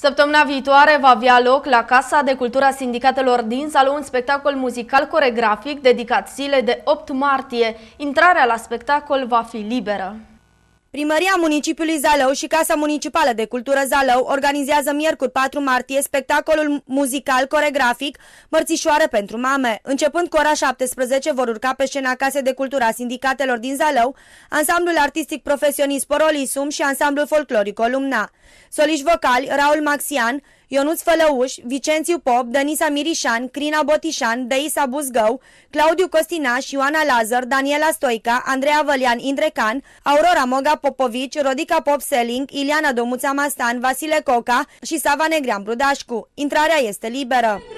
Săptămâna viitoare va avea loc la Casa de Cultura Sindicatelor din Salou un spectacol muzical coregrafic dedicat zilei de 8 martie. Intrarea la spectacol va fi liberă. Primăria Municipiului Zalău și Casa Municipală de Cultură Zalău organizează miercuri 4 martie spectacolul muzical coregrafic Mărțișoară pentru mame. Începând cu ora 17 vor urca pe scena Case de Cultură sindicatelor din Zalău, ansamblul artistic profesionist Porolisum și ansamblul folcloric Columna. Soliși vocali Raul Maxian, Ionuț Fălăuș, Vicențiu Pop, Danisa Mirișan, Crina Botișan, Deisa Buzgău, Claudiu Costinaș, Ioana Lazar, Daniela Stoica, Andreea Vălian, Indrecan, Aurora Moga Popovici, Rodica Pop Seling, Iliana Domuța Mastan, Vasile Coca și Sava Negream Brudașcu. Intrarea este liberă.